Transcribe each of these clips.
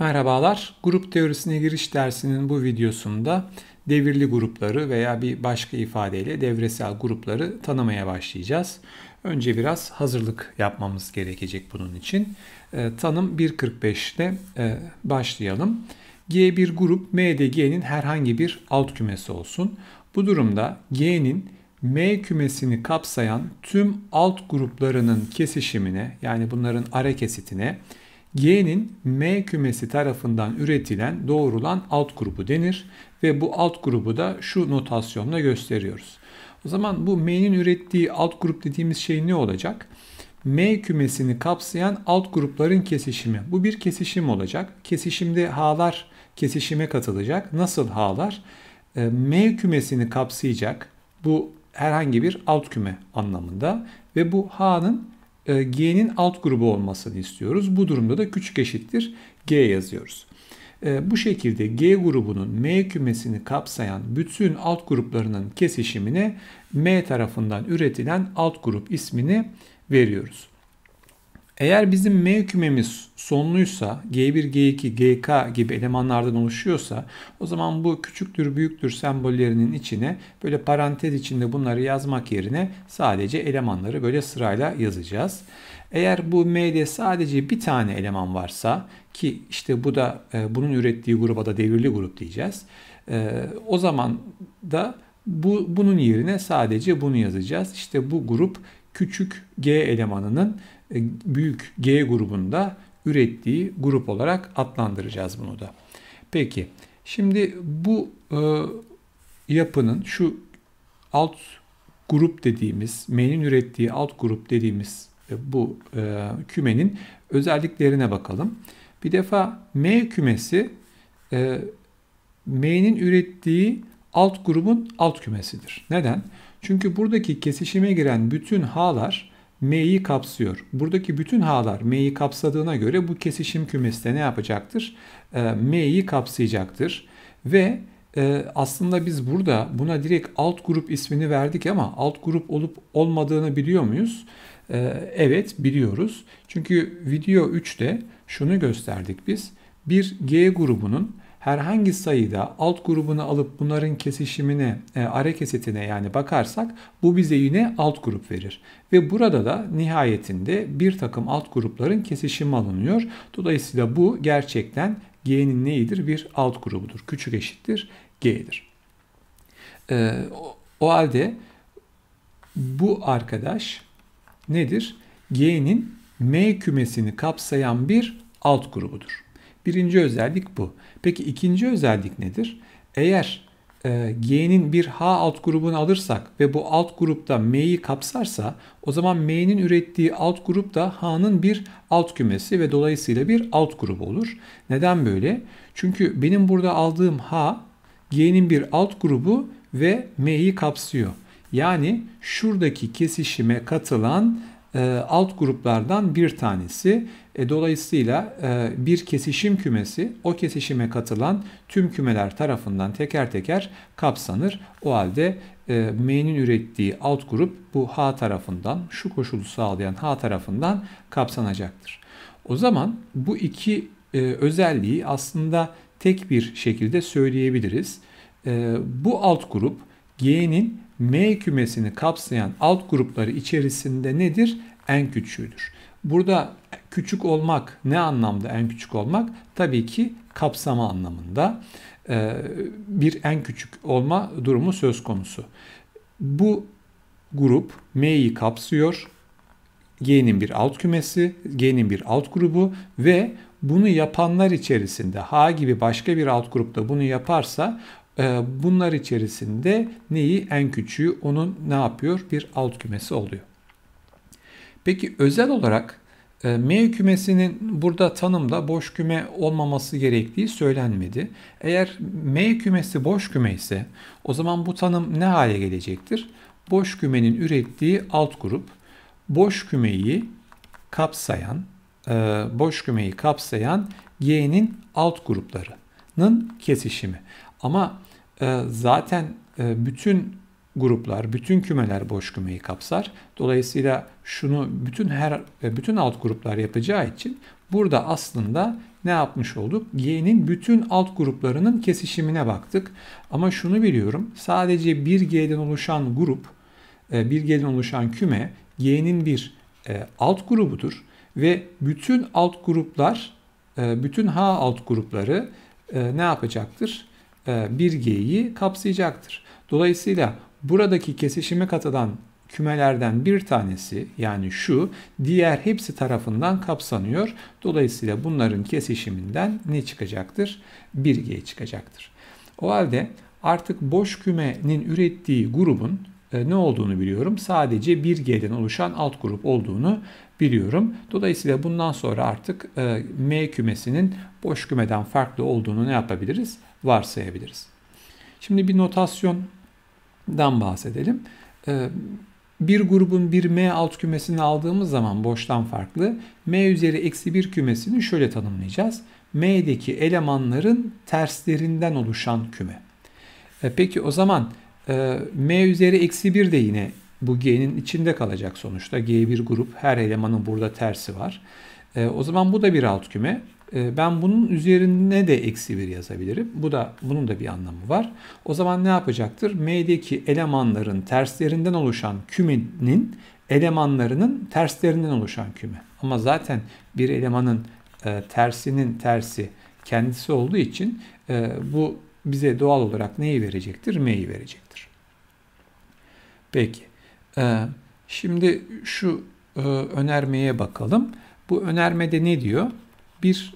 Merhabalar, grup teorisine giriş dersinin bu videosunda devirli grupları veya bir başka ifadeyle devresel grupları tanımaya başlayacağız. Önce biraz hazırlık yapmamız gerekecek bunun için. E, tanım 1.45'te e, başlayalım. G bir grup, M de G'nin herhangi bir alt kümesi olsun. Bu durumda G'nin M kümesini kapsayan tüm alt gruplarının kesişimine yani bunların ara kesitine Y'nin M kümesi tarafından üretilen doğrulan alt grubu denir ve bu alt grubu da şu notasyonla gösteriyoruz. O zaman bu M'nin ürettiği alt grup dediğimiz şey ne olacak? M kümesini kapsayan alt grupların kesişimi. Bu bir kesişim olacak. Kesişimde H'lar kesişime katılacak. Nasıl H'lar? Ee, M kümesini kapsayacak. Bu herhangi bir alt küme anlamında ve bu H'nın e, G'nin alt grubu olmasını istiyoruz. Bu durumda da küçük eşittir G yazıyoruz. E, bu şekilde G grubunun M kümesini kapsayan bütün alt gruplarının kesişimine M tarafından üretilen alt grup ismini veriyoruz. Eğer bizim M kümemiz sonluysa, G1, G2, GK gibi elemanlardan oluşuyorsa o zaman bu küçüktür, büyüktür sembollerinin içine böyle parantez içinde bunları yazmak yerine sadece elemanları böyle sırayla yazacağız. Eğer bu M'de sadece bir tane eleman varsa ki işte bu da e, bunun ürettiği gruba da devirli grup diyeceğiz. E, o zaman da bu, bunun yerine sadece bunu yazacağız. İşte bu grup küçük G elemanının e, büyük G grubunda ürettiği grup olarak adlandıracağız bunu da. Peki şimdi bu e, yapının şu alt grup dediğimiz, M'nin ürettiği alt grup dediğimiz e, bu e, kümenin özelliklerine bakalım. Bir defa M kümesi e, M'nin ürettiği alt grubun alt kümesidir. Neden? Çünkü buradaki kesişime giren bütün H'lar M'yi kapsıyor. Buradaki bütün H'lar M'yi kapsadığına göre bu kesişim kümesi de ne yapacaktır? E, M'yi kapsayacaktır. Ve e, aslında biz burada buna direkt alt grup ismini verdik ama alt grup olup olmadığını biliyor muyuz? E, evet biliyoruz. Çünkü video 3'te şunu gösterdik biz. Bir G grubunun herhangi sayıda alt grubunu alıp bunların kesişimine, e, are kesitine yani bakarsak bu bize yine alt grup verir. Ve burada da nihayetinde bir takım alt grupların kesişimi alınıyor. Dolayısıyla bu gerçekten G'nin neyidir? Bir alt grubudur. Küçük eşittir G'dir. E, o, o halde bu arkadaş nedir? G'nin M kümesini kapsayan bir alt grubudur. Birinci özellik bu. Peki ikinci özellik nedir? Eğer e, G'nin bir H alt grubunu alırsak ve bu alt grupta M'yi kapsarsa o zaman M'nin ürettiği alt grup da H'nın bir alt kümesi ve dolayısıyla bir alt grubu olur. Neden böyle? Çünkü benim burada aldığım H G'nin bir alt grubu ve M'yi kapsıyor. Yani şuradaki kesişime katılan e, alt gruplardan bir tanesi. E, dolayısıyla e, bir kesişim kümesi o kesişime katılan tüm kümeler tarafından teker teker kapsanır. O halde M'nin ürettiği alt grup bu H tarafından şu koşulu sağlayan H tarafından kapsanacaktır. O zaman bu iki özelliği aslında tek bir şekilde söyleyebiliriz. bu alt grup G'nin M kümesini kapsayan alt grupları içerisinde nedir? En küçüğüdür. Burada küçük olmak ne anlamda en küçük olmak? Tabii ki kapsama anlamında e, bir en küçük olma durumu söz konusu. Bu grup M'yi kapsıyor. G'nin bir alt kümesi, G'nin bir alt grubu ve bunu yapanlar içerisinde H gibi başka bir alt grupta bunu yaparsa ee, bunlar içerisinde neyi en küçüğü onun ne yapıyor? Bir alt kümesi oluyor. Peki özel olarak e, M kümesinin burada tanımda boş küme olmaması gerektiği söylenmedi. Eğer M kümesi boş küme ise o zaman bu tanım ne hale gelecektir? Boş kümenin ürettiği alt grup boş kümeyi kapsayan e, boş kümeyi kapsayan G'nin alt gruplarının kesişimi. Ama ee, zaten e, bütün gruplar, bütün kümeler boş kümeyi kapsar. Dolayısıyla şunu bütün her e, bütün alt gruplar yapacağı için burada aslında ne yapmış olduk? G'nin bütün alt gruplarının kesişimine baktık. Ama şunu biliyorum. Sadece bir G'den oluşan grup, e, bir G'den oluşan küme G'nin bir alt grubudur ve bütün alt gruplar, bütün H alt grupları ne yapacaktır? E, bir G'yi kapsayacaktır. Dolayısıyla buradaki kesişime katılan kümelerden bir tanesi yani şu diğer hepsi tarafından kapsanıyor. Dolayısıyla bunların kesişiminden ne çıkacaktır? 1G çıkacaktır. O halde artık boş kümenin ürettiği grubun e, ne olduğunu biliyorum. Sadece 1G'den oluşan alt grup olduğunu biliyorum. Dolayısıyla bundan sonra artık e, M kümesinin boş kümeden farklı olduğunu ne yapabiliriz? varsayabiliriz. Şimdi bir notasyondan bahsedelim. Ee, bir grubun bir M alt kümesini aldığımız zaman boştan farklı M üzeri eksi 1 kümesini şöyle tanımlayacağız. M'deki elemanların terslerinden oluşan küme. Ee, peki o zaman e, M üzeri eksi 1 de yine bu G'nin içinde kalacak sonuçta. G bir grup her elemanın burada tersi var. Ee, o zaman bu da bir alt küme. Ee, ben bunun üzerine de eksi bir yazabilirim. Bu da bunun da bir anlamı var. O zaman ne yapacaktır? M'deki elemanların terslerinden oluşan kümenin elemanlarının terslerinden oluşan küme. Ama zaten bir elemanın e, tersinin tersi kendisi olduğu için e, bu bize doğal olarak neyi verecektir? M'yi verecektir. Peki. E, şimdi şu e, önermeye bakalım. Bu önermede ne diyor? bir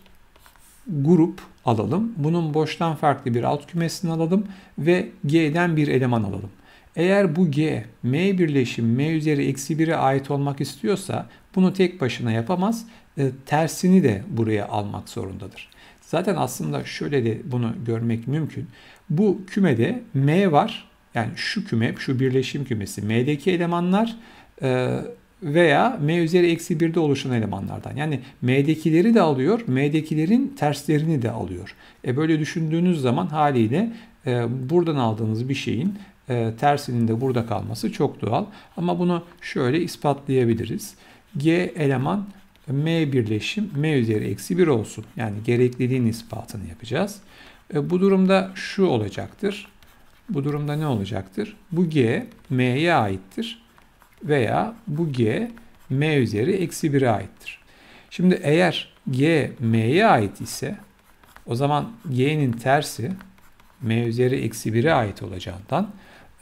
grup alalım. Bunun boştan farklı bir alt kümesini alalım ve G'den bir eleman alalım. Eğer bu G M birleşim M üzeri eksi 1'e ait olmak istiyorsa bunu tek başına yapamaz. E, tersini de buraya almak zorundadır. Zaten aslında şöyle de bunu görmek mümkün. Bu kümede M var. Yani şu küme, şu birleşim kümesi. M'deki elemanlar e, veya m üzeri eksi 1'de oluşan elemanlardan. Yani m'dekileri de alıyor, m'dekilerin terslerini de alıyor. E böyle düşündüğünüz zaman haliyle e, buradan aldığınız bir şeyin e, tersinin de burada kalması çok doğal. Ama bunu şöyle ispatlayabiliriz. G eleman m birleşim m üzeri eksi 1 olsun. Yani gerekliliğin ispatını yapacağız. E, bu durumda şu olacaktır. Bu durumda ne olacaktır? Bu g m'ye aittir veya bu g m üzeri eksi 1'e aittir. Şimdi eğer g m'ye ait ise o zaman g'nin tersi m üzeri eksi 1'e ait olacağından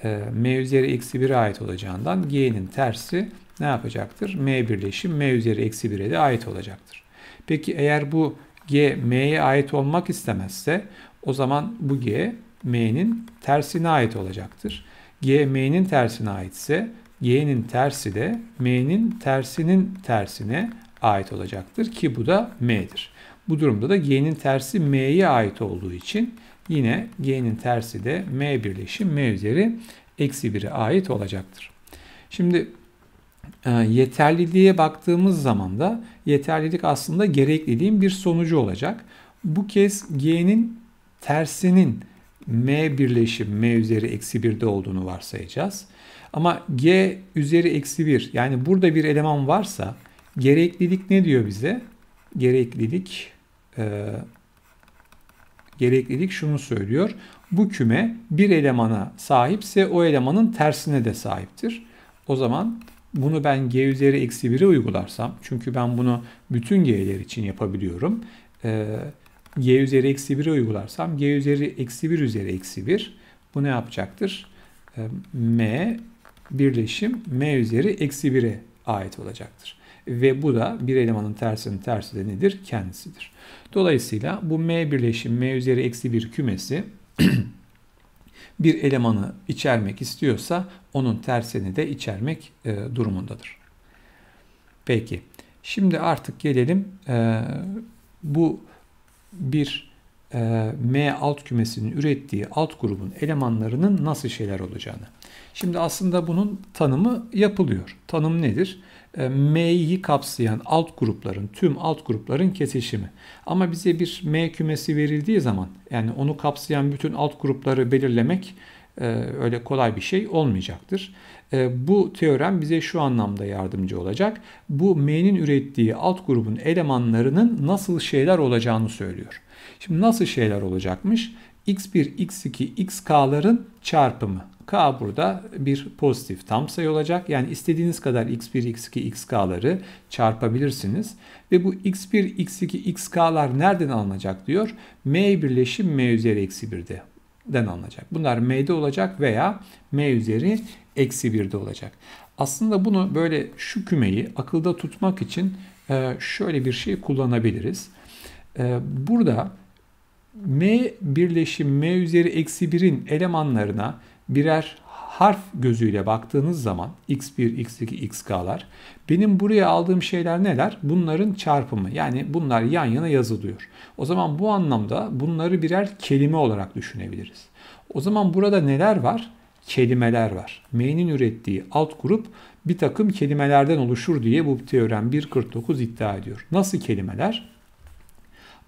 e, m üzeri eksi 1'e ait olacağından g'nin tersi ne yapacaktır? m birleşim m üzeri eksi 1'e de ait olacaktır. Peki eğer bu g m'ye ait olmak istemezse o zaman bu g m'nin tersine ait olacaktır. g m'nin tersine aitse y'nin tersi de m'nin tersinin tersine ait olacaktır ki bu da m'dir. Bu durumda da g'nin tersi m'ye ait olduğu için yine g'nin tersi de m birleşim m üzeri eksi 1'e ait olacaktır. Şimdi e, yeterliliğe baktığımız zaman da yeterlilik aslında gerekliliğin bir sonucu olacak. Bu kez g'nin tersinin m birleşim m üzeri eksi 1'de olduğunu varsayacağız. Ama g üzeri eksi 1 yani burada bir eleman varsa gereklilik ne diyor bize? Gereklilik e, gereklilik şunu söylüyor. Bu küme bir elemana sahipse o elemanın tersine de sahiptir. O zaman bunu ben g üzeri eksi 1'e uygularsam çünkü ben bunu bütün g'ler için yapabiliyorum. E, g üzeri eksi 1'e uygularsam g üzeri eksi 1 üzeri eksi 1 bu ne yapacaktır? E, m birleşim m üzeri eksi 1'e ait olacaktır. Ve bu da bir elemanın tersinin tersi de nedir? Kendisidir. Dolayısıyla bu m birleşim m üzeri eksi 1 kümesi bir elemanı içermek istiyorsa onun tersini de içermek e, durumundadır. Peki. Şimdi artık gelelim e, bu bir e, M alt kümesinin ürettiği alt grubun elemanlarının nasıl şeyler olacağını. Şimdi aslında bunun tanımı yapılıyor. Tanım nedir? E, M'yi kapsayan alt grupların, tüm alt grupların kesişimi. Ama bize bir M kümesi verildiği zaman yani onu kapsayan bütün alt grupları belirlemek e, öyle kolay bir şey olmayacaktır. E, bu teorem bize şu anlamda yardımcı olacak. Bu M'nin ürettiği alt grubun elemanlarının nasıl şeyler olacağını söylüyor. Şimdi nasıl şeyler olacakmış? x1, x2, xk'ların çarpımı. K burada bir pozitif tam sayı olacak. Yani istediğiniz kadar x1, x2, xk'ları çarpabilirsiniz. Ve bu x1, x2, xk'lar nereden alınacak diyor. M birleşim m üzeri eksi 1'de den alınacak. Bunlar m'de olacak veya m üzeri eksi 1'de olacak. Aslında bunu böyle şu kümeyi akılda tutmak için e, şöyle bir şey kullanabiliriz. Ee, burada M birleşim M üzeri eksi 1'in elemanlarına birer harf gözüyle baktığınız zaman x1, x2, xk'lar benim buraya aldığım şeyler neler? Bunların çarpımı. Yani bunlar yan yana yazılıyor. O zaman bu anlamda bunları birer kelime olarak düşünebiliriz. O zaman burada neler var? Kelimeler var. M'nin ürettiği alt grup bir takım kelimelerden oluşur diye bu teorem 1.49 iddia ediyor. Nasıl kelimeler?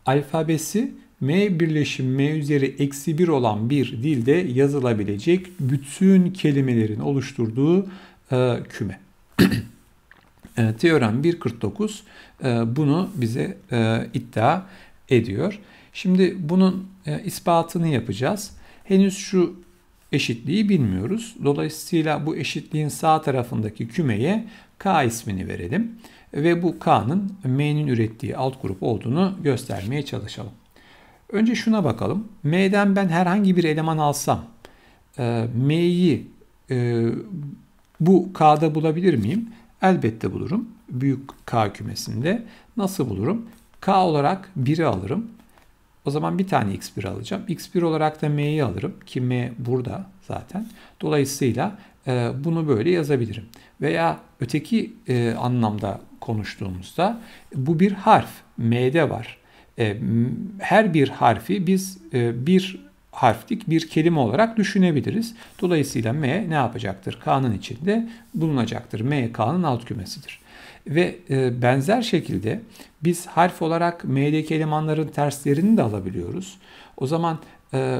alfabesi M birleşim M üzeri eksi 1 olan bir dilde yazılabilecek bütün kelimelerin oluşturduğu e, küme. e, teorem 149 e, bunu bize e, iddia ediyor. Şimdi bunun e, ispatını yapacağız. Henüz şu eşitliği bilmiyoruz. Dolayısıyla bu eşitliğin sağ tarafındaki kümeye K ismini verelim ve bu K'nın M'nin ürettiği alt grup olduğunu göstermeye çalışalım. Önce şuna bakalım. M'den ben herhangi bir eleman alsam e, M'yi e, bu K'da bulabilir miyim? Elbette bulurum. Büyük K kümesinde. Nasıl bulurum? K olarak 1'i alırım. O zaman bir tane x1 alacağım. x1 olarak da m'yi alırım ki m burada zaten. Dolayısıyla ee, bunu böyle yazabilirim. Veya öteki e, anlamda konuştuğumuzda bu bir harf. M'de var. E, her bir harfi biz e, bir harflik bir kelime olarak düşünebiliriz. Dolayısıyla M ne yapacaktır? K'nın içinde bulunacaktır. M K'nın alt kümesidir. Ve benzer şekilde biz harf olarak M'deki elemanların terslerini de alabiliyoruz. O zaman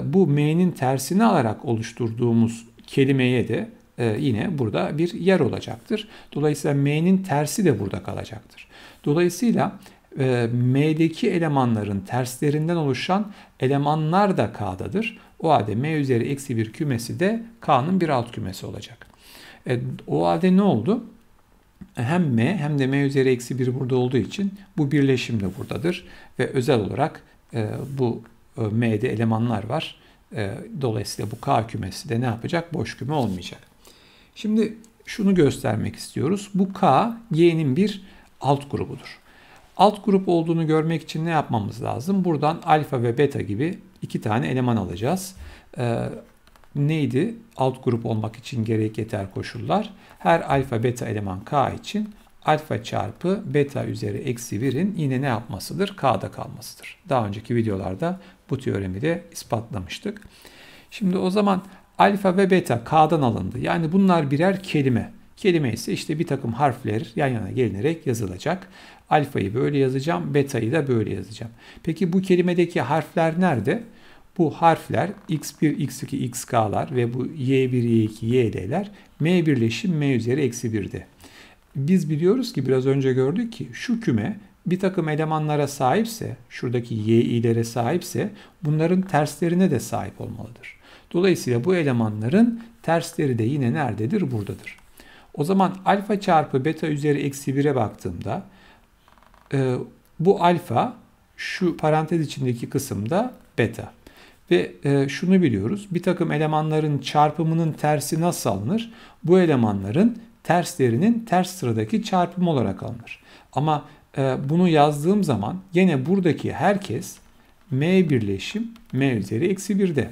bu M'nin tersini alarak oluşturduğumuz kelimeye de e, yine burada bir yer olacaktır. Dolayısıyla m'nin tersi de burada kalacaktır. Dolayısıyla e, m'deki elemanların terslerinden oluşan elemanlar da k'dadır. O halde m üzeri eksi bir kümesi de k'nın bir alt kümesi olacak. E, o halde ne oldu? E, hem m hem de m üzeri eksi 1 burada olduğu için bu birleşim de buradadır. Ve özel olarak bu m'de elemanlar var. dolayısıyla bu k kümesi de ne yapacak? Boş küme olmayacak. Şimdi şunu göstermek istiyoruz. Bu K, G'nin bir alt grubudur. Alt grup olduğunu görmek için ne yapmamız lazım? Buradan alfa ve beta gibi iki tane eleman alacağız. Ee, neydi? Alt grup olmak için gerek yeter koşullar. Her alfa beta eleman K için alfa çarpı beta üzeri eksi 1'in yine ne yapmasıdır? K'da kalmasıdır. Daha önceki videolarda bu teoremi de ispatlamıştık. Şimdi o zaman Alfa ve beta K'dan alındı. Yani bunlar birer kelime. Kelime ise işte bir takım harfler yan yana gelinerek yazılacak. Alfayı böyle yazacağım, betayı da böyle yazacağım. Peki bu kelimedeki harfler nerede? Bu harfler x1, x2, xk'lar ve bu y1, y2, yd'ler m birleşim m üzeri eksi 1'de. Biz biliyoruz ki biraz önce gördük ki şu küme bir takım elemanlara sahipse, şuradaki y'ler'e sahipse bunların terslerine de sahip olmalıdır. Dolayısıyla bu elemanların tersleri de yine nerededir? Buradadır. O zaman alfa çarpı beta üzeri eksi 1'e baktığımda e, bu alfa şu parantez içindeki kısımda beta. Ve e, şunu biliyoruz. Bir takım elemanların çarpımının tersi nasıl alınır? Bu elemanların terslerinin ters sıradaki çarpımı olarak alınır. Ama e, bunu yazdığım zaman yine buradaki herkes m birleşim m üzeri eksi 1'de.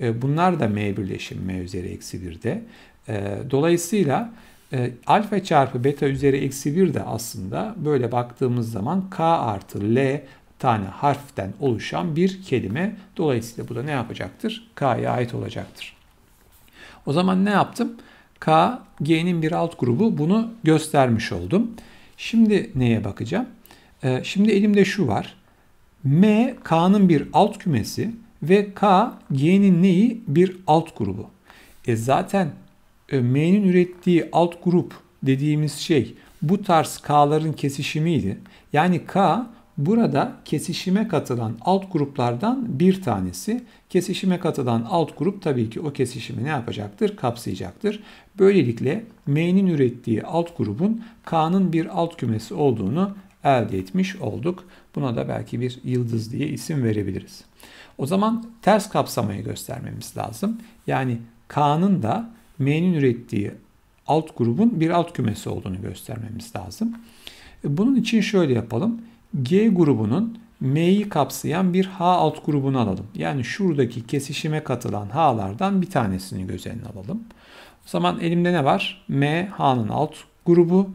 E, bunlar da M birleşim M üzeri eksi 1'de. E, dolayısıyla e, alfa çarpı beta üzeri eksi 1 de aslında böyle baktığımız zaman K artı L tane harften oluşan bir kelime. Dolayısıyla bu da ne yapacaktır? K'ya ait olacaktır. O zaman ne yaptım? K, G'nin bir alt grubu. Bunu göstermiş oldum. Şimdi neye bakacağım? Şimdi elimde şu var. M, K'nın bir alt kümesi. Ve K G'nin neyi? Bir alt grubu. E zaten e, M'nin ürettiği alt grup dediğimiz şey bu tarz K'ların kesişimiydi. Yani K burada kesişime katılan alt gruplardan bir tanesi. Kesişime katılan alt grup tabii ki o kesişimi ne yapacaktır? Kapsayacaktır. Böylelikle M'nin ürettiği alt grubun K'nın bir alt kümesi olduğunu elde etmiş olduk. Buna da belki bir yıldız diye isim verebiliriz. O zaman ters kapsamayı göstermemiz lazım. Yani K'nın da M'nin ürettiği alt grubun bir alt kümesi olduğunu göstermemiz lazım. E, bunun için şöyle yapalım. G grubunun M'yi kapsayan bir H alt grubunu alalım. Yani şuradaki kesişime katılan H'lardan bir tanesini göz önüne alalım. O zaman elimde ne var? M H'nın alt grubu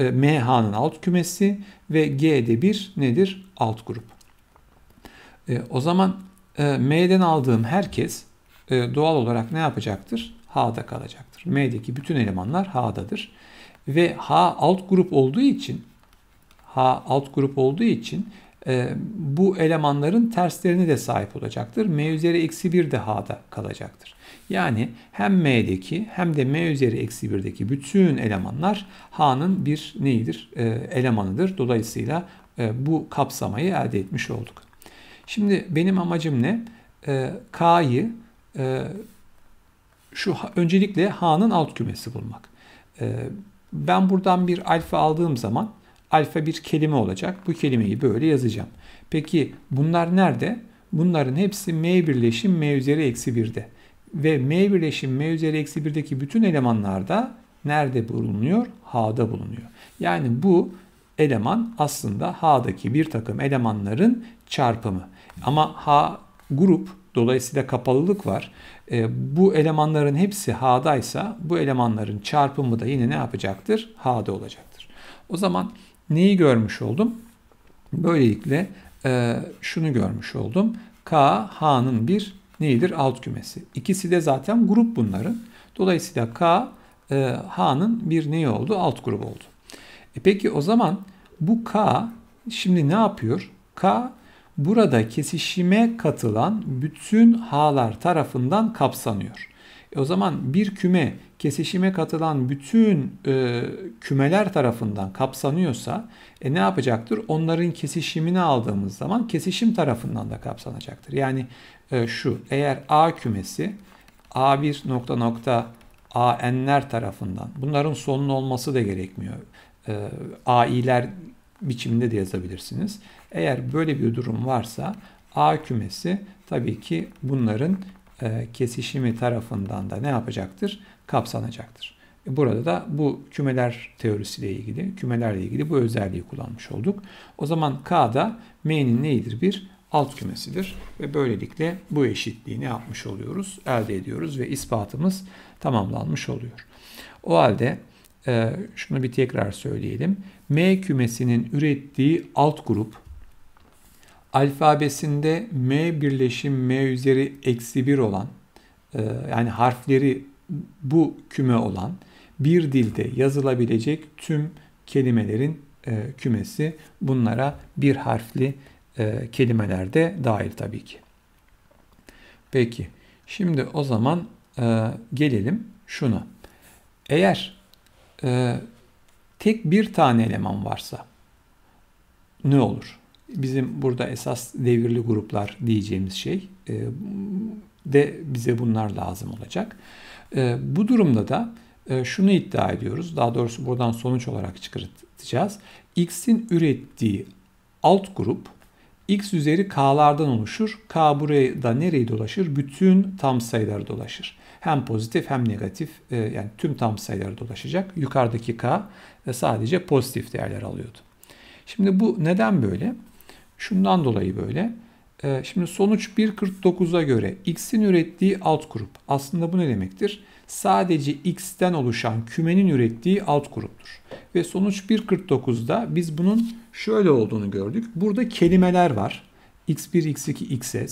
e, MH'nın alt kümesi ve G'de bir nedir? Alt grup. E, o zaman e, M'den aldığım herkes e, doğal olarak ne yapacaktır? H'da kalacaktır. M'deki bütün elemanlar H'dadır. Ve H alt grup olduğu için H alt grup olduğu için bu elemanların terslerine de sahip olacaktır. M üzeri eksi 1 de H'da kalacaktır. Yani hem m'deki hem de m üzeri eksi 1'deki bütün elemanlar h'nın bir neyidir? E, elemanıdır. Dolayısıyla e, bu kapsamayı elde etmiş olduk. Şimdi benim amacım ne? E, k'yı e, şu öncelikle h'nın alt kümesi bulmak. E, ben buradan bir alfa aldığım zaman alfa bir kelime olacak. Bu kelimeyi böyle yazacağım. Peki bunlar nerede? Bunların hepsi m birleşim m üzeri eksi 1'de ve M birleşim M üzeri eksi 1'deki bütün elemanlarda nerede bulunuyor? H'da bulunuyor. Yani bu eleman aslında H'daki bir takım elemanların çarpımı. Ama H grup dolayısıyla kapalılık var. E, bu elemanların hepsi H'daysa bu elemanların çarpımı da yine ne yapacaktır? H'da olacaktır. O zaman neyi görmüş oldum? Böylelikle e, şunu görmüş oldum. K, H'nın bir neyidir? Alt kümesi. İkisi de zaten grup bunların. Dolayısıyla K e, H'nın bir neyi oldu? Alt grup oldu. E peki o zaman bu K şimdi ne yapıyor? K burada kesişime katılan bütün H'lar tarafından kapsanıyor. E o zaman bir küme kesişime katılan bütün e, kümeler tarafından kapsanıyorsa e, ne yapacaktır? Onların kesişimini aldığımız zaman kesişim tarafından da kapsanacaktır. Yani e, şu. Eğer A kümesi A1 nokta nokta AN'ler tarafından bunların sonlu olması da gerekmiyor. E, ee, AI'ler biçiminde de yazabilirsiniz. Eğer böyle bir durum varsa A kümesi tabii ki bunların e, kesişimi tarafından da ne yapacaktır? Kapsanacaktır. E, burada da bu kümeler teorisiyle ilgili, kümelerle ilgili bu özelliği kullanmış olduk. O zaman K da M'nin neyidir? Bir alt kümesidir. Ve böylelikle bu eşitliğini yapmış oluyoruz, elde ediyoruz ve ispatımız tamamlanmış oluyor. O halde e, şunu bir tekrar söyleyelim. M kümesinin ürettiği alt grup alfabesinde M birleşim M üzeri eksi 1 olan e, yani harfleri bu küme olan bir dilde yazılabilecek tüm kelimelerin e, kümesi bunlara bir harfli e, kelimeler de dahil tabii ki. Peki şimdi o zaman e, gelelim şuna. Eğer e, tek bir tane eleman varsa ne olur? Bizim burada esas devirli gruplar diyeceğimiz şey e, de bize bunlar lazım olacak. E, bu durumda da e, şunu iddia ediyoruz. Daha doğrusu buradan sonuç olarak çıkartacağız. X'in ürettiği alt grup x üzeri k'lardan oluşur. K burada nereyi dolaşır? Bütün tam sayıları dolaşır. Hem pozitif hem negatif e, yani tüm tam sayıları dolaşacak. Yukarıdaki k e, sadece pozitif değerler alıyordu. Şimdi bu neden böyle? Şundan dolayı böyle. E, şimdi sonuç 1.49'a göre x'in ürettiği alt grup. Aslında bu ne demektir? sadece x'ten oluşan kümenin ürettiği alt gruptur. Ve sonuç 1.49'da biz bunun şöyle olduğunu gördük. Burada kelimeler var. x1, x2, xs. E,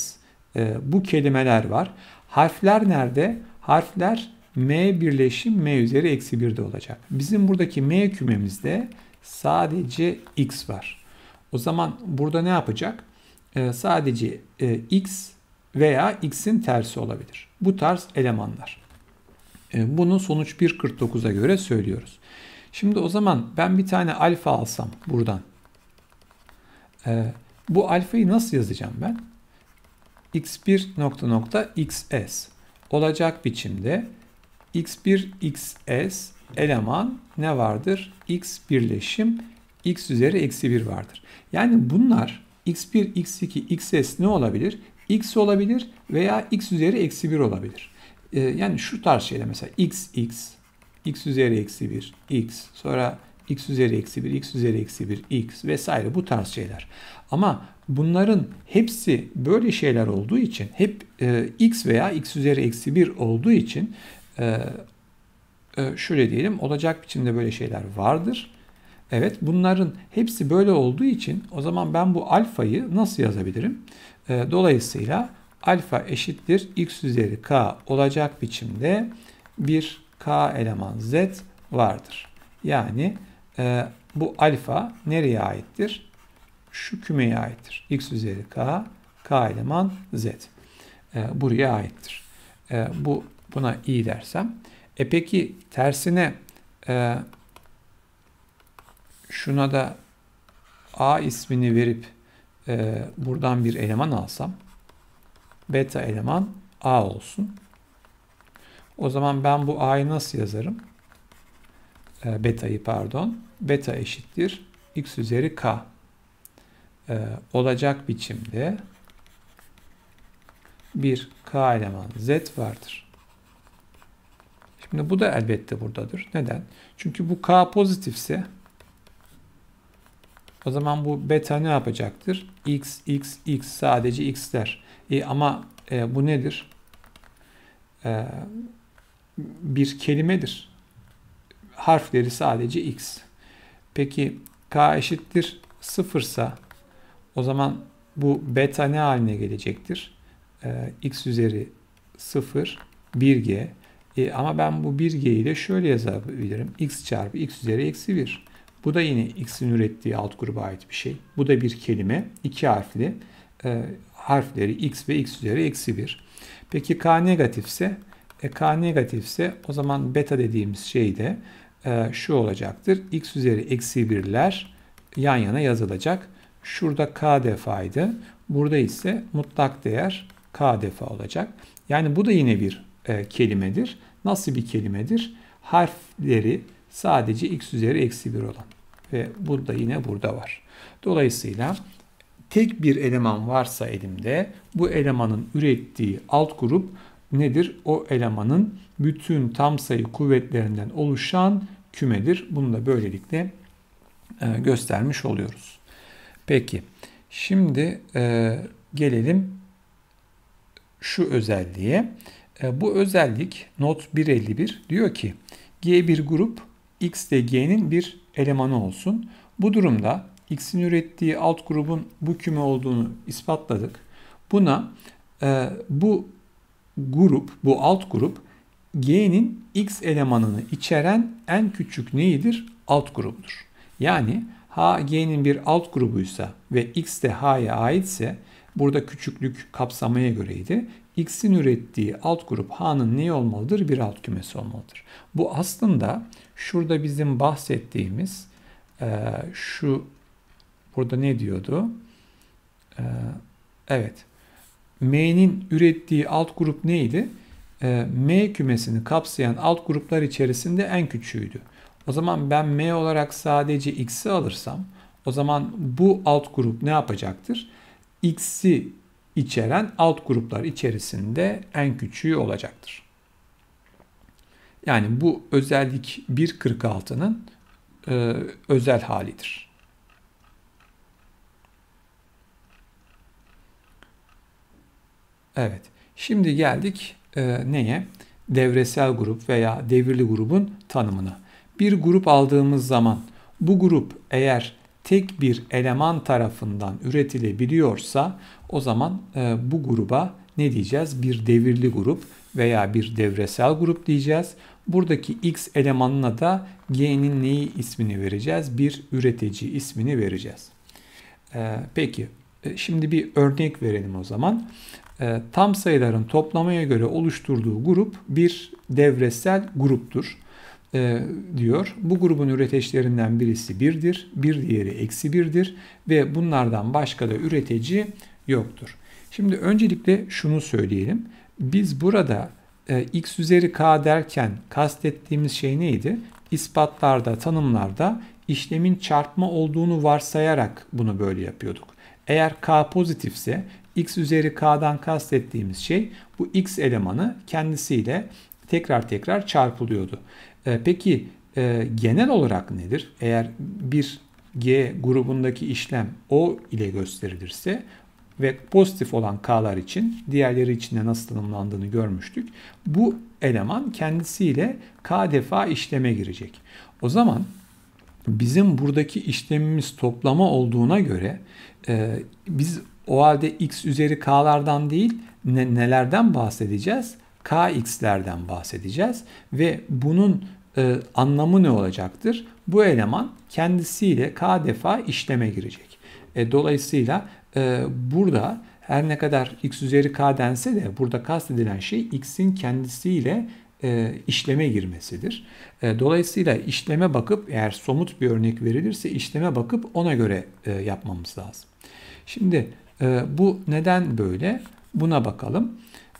ee, bu kelimeler var. Harfler nerede? Harfler m birleşim m üzeri eksi 1'de olacak. Bizim buradaki m kümemizde sadece x var. O zaman burada ne yapacak? E, sadece e, x veya x'in tersi olabilir. Bu tarz elemanlar. E, bunu sonuç 1.49'a göre söylüyoruz. Şimdi o zaman ben bir tane alfa alsam buradan. E, bu alfayı nasıl yazacağım ben? x1 nokta nokta xs olacak biçimde x1 xs eleman ne vardır? x birleşim x üzeri eksi 1 vardır. Yani bunlar x1, x2, xs ne olabilir? x olabilir veya x üzeri eksi 1 olabilir. Ee, yani şu tarz şeyler mesela x x x üzeri eksi 1 x sonra x üzeri eksi 1 x üzeri eksi 1 x vesaire bu tarz şeyler. Ama bunların hepsi böyle şeyler olduğu için hep e, x veya x üzeri eksi 1 olduğu için e, e, şöyle diyelim olacak biçimde böyle şeyler vardır. Evet bunların hepsi böyle olduğu için o zaman ben bu alfayı nasıl yazabilirim? E, dolayısıyla alfa eşittir x üzeri k olacak biçimde bir k eleman z vardır. Yani e, bu alfa nereye aittir? Şu kümeye aittir. x üzeri k, k eleman z. E, buraya aittir. E, bu Buna i dersem. E peki tersine e, şuna da a ismini verip e, buradan bir eleman alsam beta eleman A olsun. O zaman ben bu A'yı nasıl yazarım? E, beta'yı pardon. Beta eşittir x üzeri k e, olacak biçimde bir k eleman z vardır. Şimdi bu da elbette buradadır. Neden? Çünkü bu k pozitifse o zaman bu beta ne yapacaktır? x, x, x sadece x'ler. E, ama e, bu nedir? E, bir kelimedir. Harfleri sadece x. Peki k eşittir sıfırsa o zaman bu beta ne haline gelecektir? E, x üzeri 0 1g. E, ama ben bu 1 g ile şöyle yazabilirim. x çarpı x üzeri eksi 1. Bu da yine x'in ürettiği alt gruba ait bir şey. Bu da bir kelime. iki harfli. E, harfleri x ve x üzeri eksi 1. Peki k negatifse e, k negatifse o zaman beta dediğimiz şey de e, şu olacaktır. x üzeri eksi 1'ler yan yana yazılacak. Şurada k defaydı. Burada ise mutlak değer k defa olacak. Yani bu da yine bir e, kelimedir. Nasıl bir kelimedir? Harfleri sadece x üzeri eksi 1 olan. Ve bu da yine burada var. Dolayısıyla tek bir eleman varsa elimde bu elemanın ürettiği alt grup nedir? O elemanın bütün tam sayı kuvvetlerinden oluşan kümedir. Bunu da böylelikle e, göstermiş oluyoruz. Peki şimdi e, gelelim şu özelliğe. E, bu özellik not 151 diyor ki G bir grup X de G'nin bir elemanı olsun. Bu durumda X'in ürettiği alt grubun bu küme olduğunu ispatladık. Buna e, bu grup, bu alt grup G'nin X elemanını içeren en küçük neyidir? Alt grubudur. Yani H G'nin bir alt grubuysa ve X de H'ya aitse burada küçüklük kapsamaya göreydi. X'in ürettiği alt grup H'nın ne olmalıdır? Bir alt kümesi olmalıdır. Bu aslında şurada bizim bahsettiğimiz e, şu Burada ne diyordu? Ee, evet. M'nin ürettiği alt grup neydi? Ee, M kümesini kapsayan alt gruplar içerisinde en küçüğüydü. O zaman ben M olarak sadece X'i alırsam o zaman bu alt grup ne yapacaktır? X'i içeren alt gruplar içerisinde en küçüğü olacaktır. Yani bu özellik 1.46'nın e, özel halidir. Evet. Şimdi geldik e, neye? Devresel grup veya devirli grubun tanımına. Bir grup aldığımız zaman bu grup eğer tek bir eleman tarafından üretilebiliyorsa o zaman e, bu gruba ne diyeceğiz? Bir devirli grup veya bir devresel grup diyeceğiz. Buradaki x elemanına da g'nin neyi ismini vereceğiz? Bir üretici ismini vereceğiz. Ee, peki e, şimdi bir örnek verelim o zaman. Ee, tam sayıların toplamaya göre oluşturduğu grup bir devresel gruptur e, diyor. Bu grubun üreteçlerinden birisi 1'dir, bir diğeri eksi 1'dir ve bunlardan başka da üretici yoktur. Şimdi öncelikle şunu söyleyelim. Biz burada e, x üzeri k derken kastettiğimiz şey neydi? İspatlarda, tanımlarda işlemin çarpma olduğunu varsayarak bunu böyle yapıyorduk. Eğer k pozitifse x üzeri k'dan kastettiğimiz şey bu x elemanı kendisiyle tekrar tekrar çarpılıyordu. Ee, peki e, genel olarak nedir? Eğer bir G grubundaki işlem O ile gösterilirse ve pozitif olan K'lar için diğerleri için de nasıl tanımlandığını görmüştük. Bu eleman kendisiyle K defa işleme girecek. O zaman bizim buradaki işlemimiz toplama olduğuna göre e, biz o halde x üzeri k'lardan değil ne, nelerden bahsedeceğiz? kx'lerden bahsedeceğiz ve bunun e, anlamı ne olacaktır? Bu eleman kendisiyle k defa işleme girecek. E, dolayısıyla e, burada her ne kadar x üzeri k dense de burada kastedilen şey x'in kendisiyle e, işleme girmesidir. E, dolayısıyla işleme bakıp eğer somut bir örnek verilirse işleme bakıp ona göre e, yapmamız lazım. Şimdi e, bu neden böyle? Buna bakalım.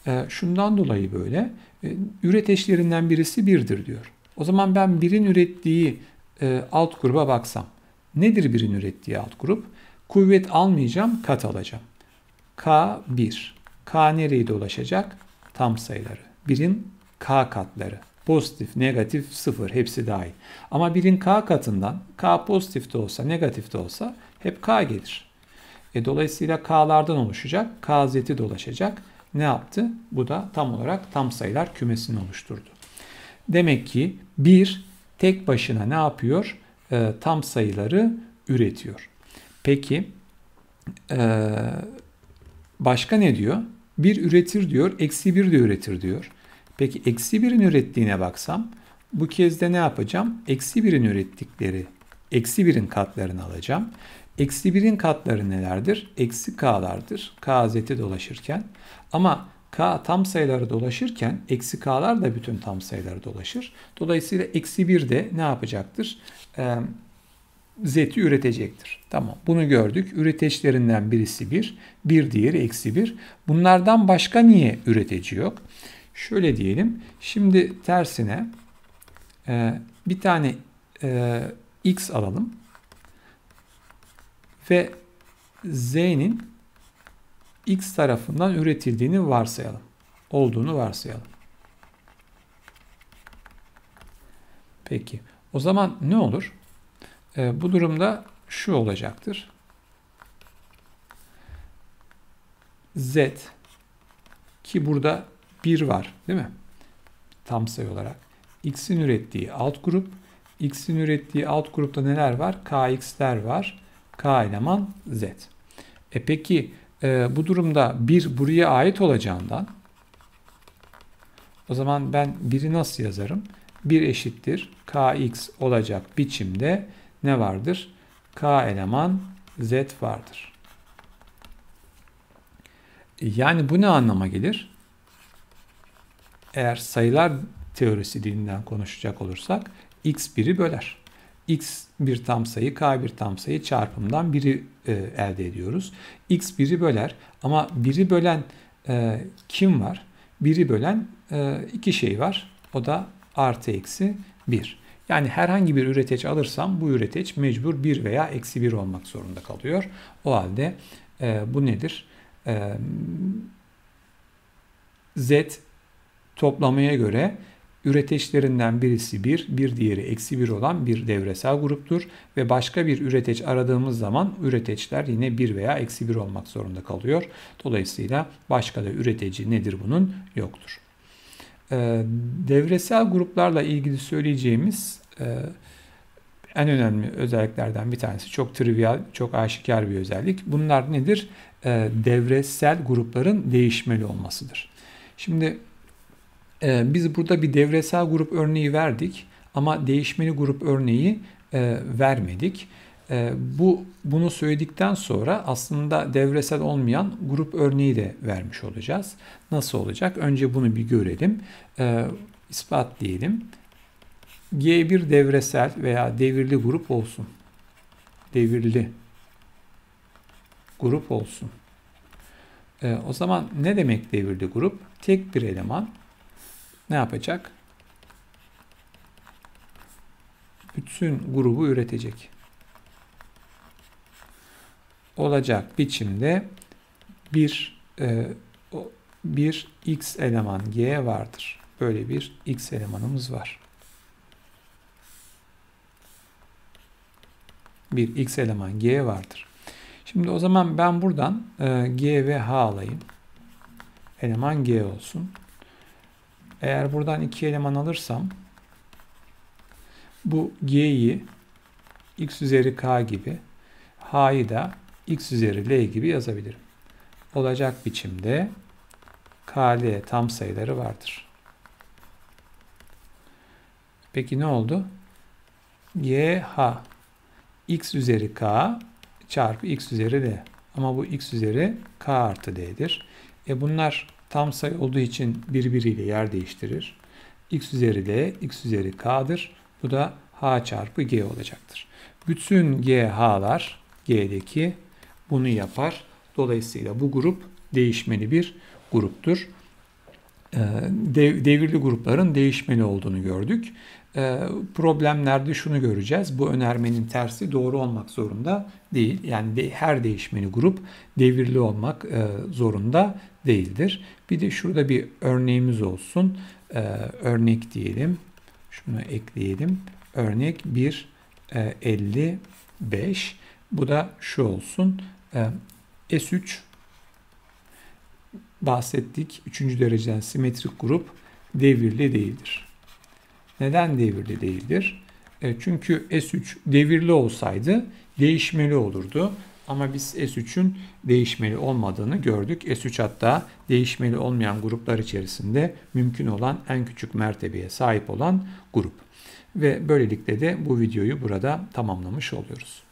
E, şundan dolayı böyle. E, ee, üreteşlerinden birisi birdir diyor. O zaman ben birin ürettiği e, alt gruba baksam. Nedir birin ürettiği alt grup? Kuvvet almayacağım, kat alacağım. K1. K nereye dolaşacak? Tam sayıları. Birin K katları. Pozitif, negatif, sıfır hepsi dahil. Ama birin K katından K pozitif de olsa, negatif de olsa hep K gelir. E, dolayısıyla K'lardan oluşacak. KZ'i dolaşacak. Ne yaptı? Bu da tam olarak tam sayılar kümesini oluşturdu. Demek ki 1 tek başına ne yapıyor? E, tam sayıları üretiyor. Peki e, başka ne diyor? 1 üretir diyor. Eksi 1 de üretir diyor. Peki eksi 1'in ürettiğine baksam bu kez de ne yapacağım? Eksi 1'in ürettikleri eksi birin katlarını alacağım. Eksi birin katları nelerdir? Eksi k'lardır. K zeti dolaşırken. Ama k tam sayıları dolaşırken eksi k'lar da bütün tam sayıları dolaşır. Dolayısıyla eksi bir de ne yapacaktır? Ee, zeti üretecektir. Tamam bunu gördük. Üreteçlerinden birisi bir, bir diğeri eksi bir. Bunlardan başka niye üretici yok? Şöyle diyelim. Şimdi tersine e, bir tane e, x alalım. Ve z'nin x tarafından üretildiğini varsayalım. Olduğunu varsayalım. Peki. O zaman ne olur? E, bu durumda şu olacaktır. Z ki burada 1 var değil mi? Tam sayı olarak. X'in ürettiği alt grup X'in ürettiği alt grupta neler var? KX'ler var. K eleman Z. E peki e, bu durumda 1 buraya ait olacağından o zaman ben 1'i nasıl yazarım? 1 eşittir kx olacak biçimde ne vardır? k eleman z vardır. Yani bu ne anlama gelir? Eğer sayılar teorisi dilinden konuşacak olursak x1'i böler. x bir tam sayı, k bir tam sayı çarpımından 1'i e, elde ediyoruz. x1'i böler ama 1'i bölen e, kim var? 1'i bölen e, iki şey var. O da artı eksi 1. Yani herhangi bir üreteç alırsam bu üreteç mecbur 1 veya eksi 1 olmak zorunda kalıyor. O halde e, bu nedir? E, Z toplamaya göre Üreteçlerinden birisi 1, bir, diğeri eksi 1 olan bir devresel gruptur ve başka bir üreteç aradığımız zaman üreteçler yine 1 veya eksi 1 olmak zorunda kalıyor. Dolayısıyla başka da üreteci nedir bunun? Yoktur. Ee, devresel gruplarla ilgili söyleyeceğimiz e, en önemli özelliklerden bir tanesi çok trivial, çok aşikar bir özellik. Bunlar nedir? Ee, devresel grupların değişmeli olmasıdır. Şimdi ee, biz burada bir devresel grup örneği verdik ama değişmeli grup örneği e, vermedik. Ee, bu bunu söyledikten sonra aslında devresel olmayan grup örneği de vermiş olacağız. Nasıl olacak? Önce bunu bir görelim. Ee, ispatlayalım. G1 devresel veya devirli grup olsun. Devirli grup olsun. O zaman ne demek devirli grup? Tek bir eleman ne yapacak? Bütün grubu üretecek. Olacak biçimde bir e, bir x eleman g vardır. Böyle bir x elemanımız var. Bir x eleman g vardır. Şimdi o zaman ben buradan e, g ve h alayım. Eleman g olsun. Eğer buradan iki eleman alırsam bu g'yi x üzeri k gibi h'yi da x üzeri l gibi yazabilirim. Olacak biçimde kl tam sayıları vardır. Peki ne oldu? g h x üzeri k çarpı x üzeri l. Ama bu x üzeri k artı d'dir. E bunlar Tam sayı olduğu için birbiriyle yer değiştirir. x üzeri l, x üzeri k'dır. Bu da h çarpı g olacaktır. Bütün g hlar G'deki bunu yapar. Dolayısıyla bu grup değişmeli bir gruptur. Ee, devirli grupların değişmeli olduğunu gördük. Ee, problemlerde şunu göreceğiz. Bu önermenin tersi doğru olmak zorunda değil. Yani her değişmeli grup devirli olmak e, zorunda değildir. Bir de şurada bir örneğimiz olsun. Ee, örnek diyelim. Şunu ekleyelim. Örnek 1 55. E, Bu da şu olsun. S3 bahsettik. Üçüncü dereceden simetrik grup devirli değildir. Neden devirli değildir? E, çünkü S3 devirli olsaydı değişmeli olurdu. Ama biz S3'ün değişmeli olmadığını gördük. S3 hatta değişmeli olmayan gruplar içerisinde mümkün olan en küçük mertebeye sahip olan grup. Ve böylelikle de bu videoyu burada tamamlamış oluyoruz.